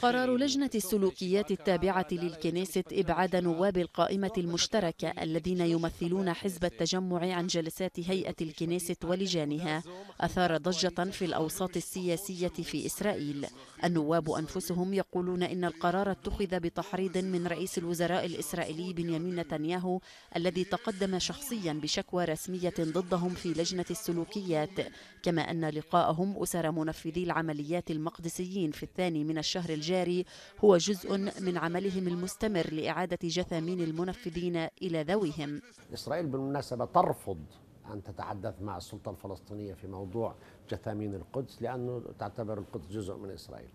قرار لجنة السلوكيات التابعة للكنيسة إبعاد نواب القائمة المشتركة الذين يمثلون حزب التجمع عن جلسات هيئة الكنيسة ولجانها أثار ضجة في الأوساط السياسية في إسرائيل النواب أنفسهم يقولون إن القرار اتخذ بتحريض من رئيس الوزراء الإسرائيلي بنيامين نتنياهو الذي تقدم شخصيا بشكوى رسمية ضدهم في لجنة السلوكيات كما أن لقاءهم أسر منفذي العمليات المقدسيين في الثاني من الشهر الجاري هو جزء من عملهم المستمر لإعادة جثامين المنفذين إلى ذويهم إسرائيل بالمناسبة ترفض أن تتحدث مع السلطة الفلسطينية في موضوع جثامين القدس لأنه تعتبر القدس جزء من إسرائيل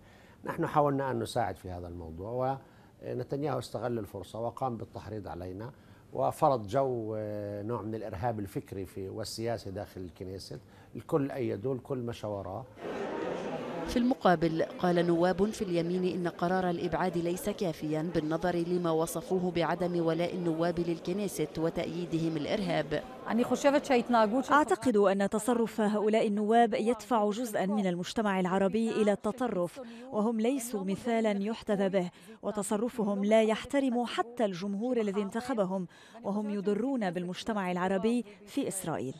نحن حاولنا أن نساعد في هذا الموضوع ونتنياهو استغل الفرصة وقام بالتحريض علينا وفرض جو آه، نوع من الإرهاب الفكري في والسياسي داخل الكنيسة الكل أيدوه الكل مشى وراه في المقابل قال نواب في اليمين إن قرار الإبعاد ليس كافيا بالنظر لما وصفوه بعدم ولاء النواب للكنيست وتأييدهم الإرهاب أعتقد أن تصرف هؤلاء النواب يدفع جزءا من المجتمع العربي إلى التطرف وهم ليسوا مثالا يحتذى به وتصرفهم لا يحترم حتى الجمهور الذي انتخبهم وهم يضرون بالمجتمع العربي في إسرائيل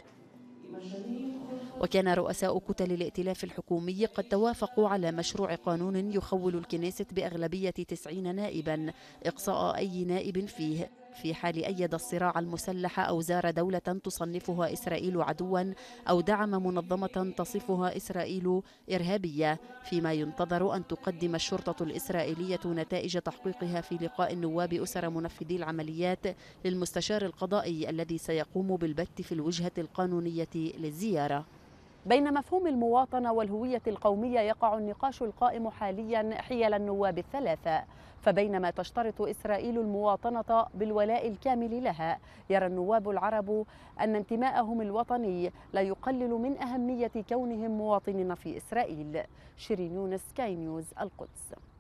وكان رؤساء كتل الائتلاف الحكومي قد توافقوا على مشروع قانون يخول الكنيسة بأغلبية 90 نائبا إقصاء أي نائب فيه في حال أيد الصراع المسلح أو زار دولة تصنفها إسرائيل عدوا أو دعم منظمة تصفها إسرائيل إرهابية فيما ينتظر أن تقدم الشرطة الإسرائيلية نتائج تحقيقها في لقاء النواب أسر منفذي العمليات للمستشار القضائي الذي سيقوم بالبت في الوجهة القانونية للزيارة بين مفهوم المواطنة والهوية القومية يقع النقاش القائم حاليا حيال النواب الثلاثة فبينما تشترط إسرائيل المواطنة بالولاء الكامل لها يرى النواب العرب أن انتماءهم الوطني لا يقلل من أهمية كونهم مواطنين في إسرائيل شيرين يونس كاي نيوز القدس